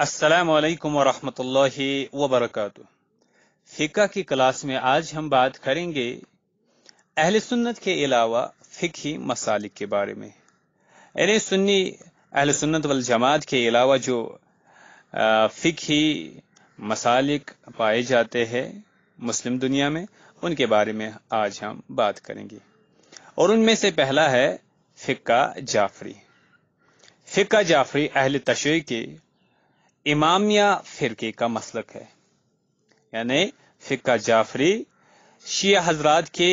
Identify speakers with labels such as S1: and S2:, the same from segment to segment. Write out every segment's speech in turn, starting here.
S1: अस्सलाम वालेकुम वरहमतुल्लाहि वबरकातु फ़िका की क्लास में आज हम बात करेंगे अहल सुन्नत के अलावा फ़िकी मसालिक के बारे में अरे सुन्नी अहल सुन्नत वल जमात के अलावा जो फ़िकी मसालिक पाए जाते हैं मुस्लिम दुनिया में उनके बारे में आज हम बात करेंगे और उनमें से पहला है फिका जाफरी फिका जाफरी अहल तशे के इमामिया फिरके का मसलक है यानी फ़िका जाफरी शिया हजरात के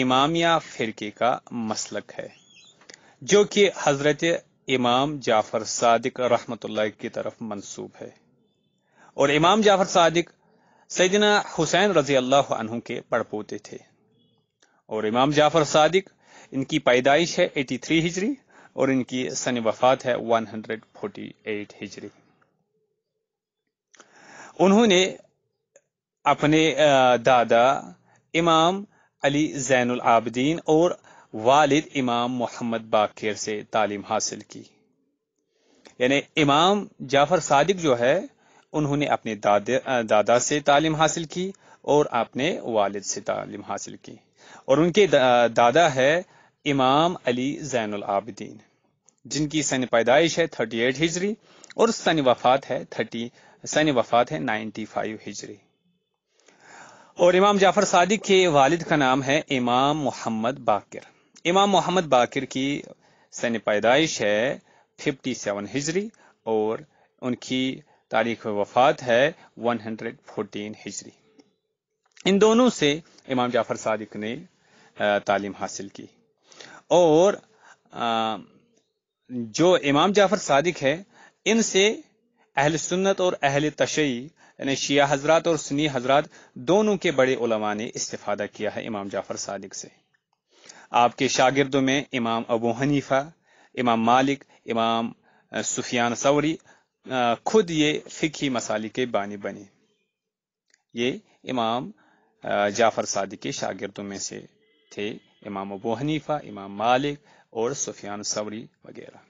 S1: इमामिया फिरके का मसलक है जो कि हजरत इमाम जाफर सादिक रहमत की तरफ मंसूब है और इमाम जाफर सादिक सैदना हुसैन रजी अल्लाह अनहू के पड़पोते थे और इमाम जाफर सादिक इनकी पैदाइश है 83 हिजरी और इनकी सन वफात है 148 हिजरी उन्होंने अपने दादा इमाम अली जैनुल आबदीन और वालिद इमाम मोहम्मद बाकिर से तालीम हासिल की यानी इमाम जाफर सादिक जो है उन्होंने अपने दादे दादा से तालीम हासिल की और अपने वालिद से तालीम हासिल की और उनके दादा है इमाम अली जैनुल आबदीन जिनकी सन पैदाइश है 38 हिजरी और सन वफात है 30 सैन्य वफात है 95 हिजरी और इमाम जाफर सादिक के वालिद का नाम है इमाम मोहम्मद बाकिर इमाम मोहम्मद बाकिर की सैन्य पैदाइश है 57 हिजरी और उनकी तारीख वफात है 114 हिजरी इन दोनों से इमाम जाफर सादिक ने तालीम हासिल की और जो इमाम जाफर सादिक है इनसे अहल सुन्नत और अहल तशई यानी शिया हजरात और सुनी हजरात दोनों के बड़े उलमा ने इस्तादा किया है इमाम जाफर सादिक से आपके शागिर्दों में इमाम अबू हनीफा इमाम मालिक इमाम सुफियान सवरी खुद ये फ़िकी मसाली के बानी बने ये इमाम जाफर सादिक के शागिर्दों में से थे इमाम अबू हनीफा इमाम मालिक और सुफियान सवरी वगैरह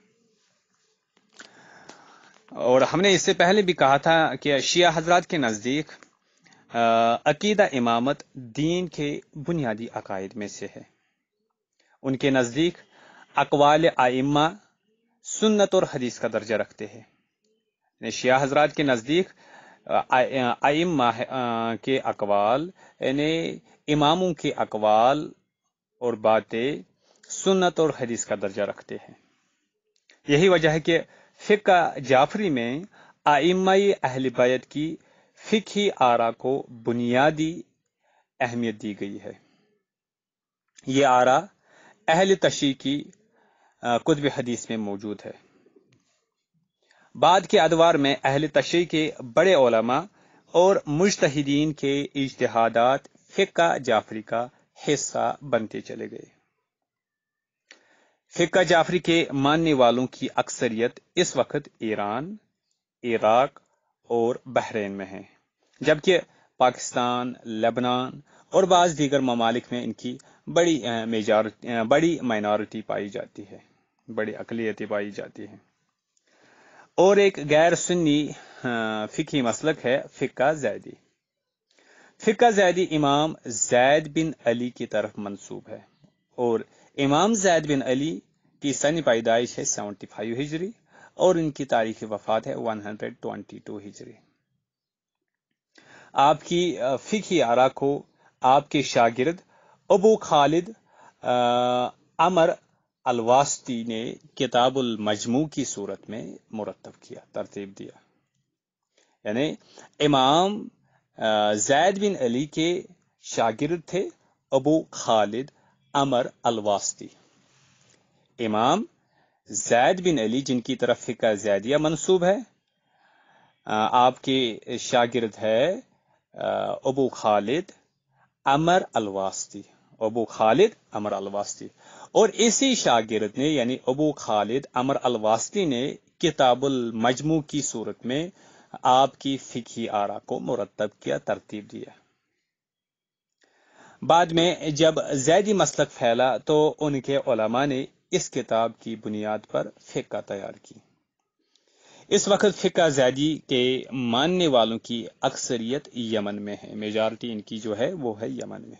S1: और हमने इससे पहले भी कहा था कि शिया हजरात के नज़दीक अकीदा इमामत दीन के बुनियादी अकायद में से है उनके नज़दीक अकवाल आइम्मा सुन्नत और हदीस का दर्जा रखते हैं शिया हजरात के नज़दीक आइम्मा के अकवाल यानी इमामों के अकवाल और बातें सुन्नत और हदीस का दर्जा रखते हैं यही वजह है कि फ़िका जाफरी में आईमाई अहल बैत की फ़िकी आरा को बुनियादी अहमियत दी गई है ये आरा अहल तशी की कुतब हदीस में मौजूद है बाद के अदवार में अहल तशी के बड़े ओलमा और मुजतहदीन के इजतहादात फ़िका जाफरी का हिस्सा बनते चले गए फिक्का जाफरी के मानने वालों की अक्सरियत इस वक्त ईरान इराक और बहरीन में है जबकि पाकिस्तान लेबनान और बाज दीगर ममालिक में इनकी बड़ी मेजॉरिटी बड़ी माइनॉरिटी पाई जाती है बड़ी अकलियतें पाई जाती है और एक गैर सुन्नी फिकी मसलक है फिक्का जैदी फिक्का जैदी इमाम जैद बिन अली की तरफ मंसूब है और इमाम जैद बिन अली की सन पैदाइश है फाइव हिजरी और इनकी तारीख वफात है वन हंड्रेड ट्वेंटी टू हिजरी आपकी फ़िकी आरा को आपके शागिर्द अबू खालिद अमर अलवास्ती ने किताबुल मजमू की सूरत में मुरतब किया तरतीब दिया यानी इमाम जैद बिन अली के शागिर्द थे अबू खालिद अमर अलवास्ती इमाम जैद बिन अली जिनकी तरफ फ़िका जैदिया मनसूब है आपके शागिर्द है अबू खालिद अमर अलवास्ती अबू खालिद अमर अलवास्ती और इसी शागिर्द ने यानी अबू खालिद अमर अलवास्ती ने किताबुल मजमू की सूरत में आपकी फ़िकी आरा को मुरतब किया तरतीब दिया बाद में जब जैदी मसलक फैला तो उनके ओलमा ने इस किताब की बुनियाद पर फ़िका तैयार की इस वक्त फ़िका जैदी के मानने वालों की अक्सरियत यमन में है मेजॉरिटी इनकी जो है वो है यमन में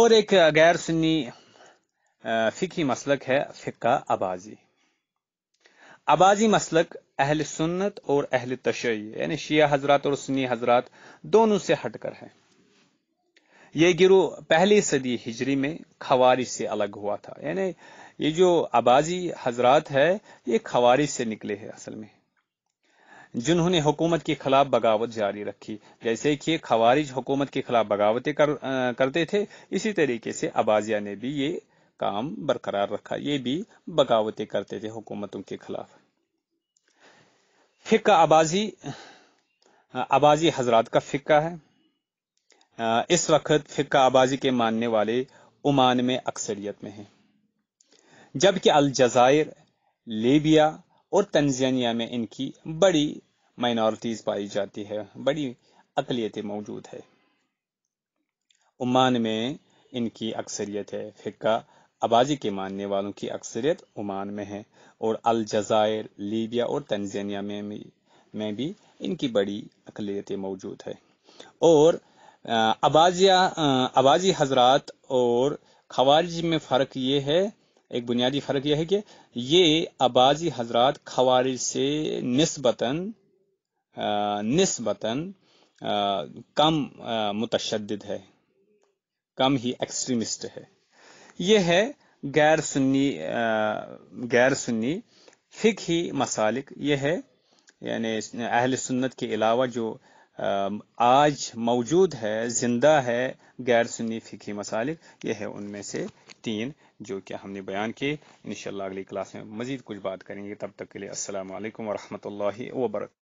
S1: और एक गैर सुन्नी फ़िकी मसलक है फ़िका आबाजी आबाजी मसलक अहल सुन्नत और अहल तशै यानी शिया हजरात और सुन्नी हजरात दोनों से हटकर है ये गिरोह पहली सदी हिजरी में खवारिज से अलग हुआ था यानी ये जो आबाजी हजरात है ये खवारिज से निकले हैं असल में जिन्होंने हुकूमत के खिलाफ बगावत जारी रखी जैसे कि खवारिज हुकूमत के खिलाफ बगावतें कर, करते थे इसी तरीके से आबाजिया ने भी ये काम बरकरार रखा ये भी बगावतें करते थे हुकूमतों के खिलाफ फिक्का आबाजी आबाजी हजरात का फिक्का है इस वक्त फ़िका आबाजी के मानने वाले उमान में अक्सरियत में हैं जबकि अलजायर लेबिया और तंजानिया में इनकी बड़ी माइनॉरिटीज़ पाई जाती है बड़ी अकलीतें मौजूद है उमान में इनकी अक्सरियत है फ़िका आबाजी के मानने वालों की अक्सरियत उमान में है और अलजायर लीबिया और तंजानिया में में भी इनकी बड़ी अकलीतें मौजूद है और आबाजिया आबाजी हजरात और खवारिज में फ़र्क ये है एक बुनियादी फ़र्क यह है कि ये आबाजी हजरात खवारिज से नस्बता नस्बता कम मुतशद है कम ही एक्सट्रीमिस्ट है यह है गैर सुन्नी गैर सुन्नी फिक ही मसालिक यह है यानी अहल सुन्नत के अलावा जो आज मौजूद है जिंदा है गैर सुन्नी फ़िकी मसालिक यह है उनमें से तीन जो कि हमने बयान किए इन अगली क्लास में मज़ीद कुछ बात करेंगे तब तक के लिए असल वरहमल वर्क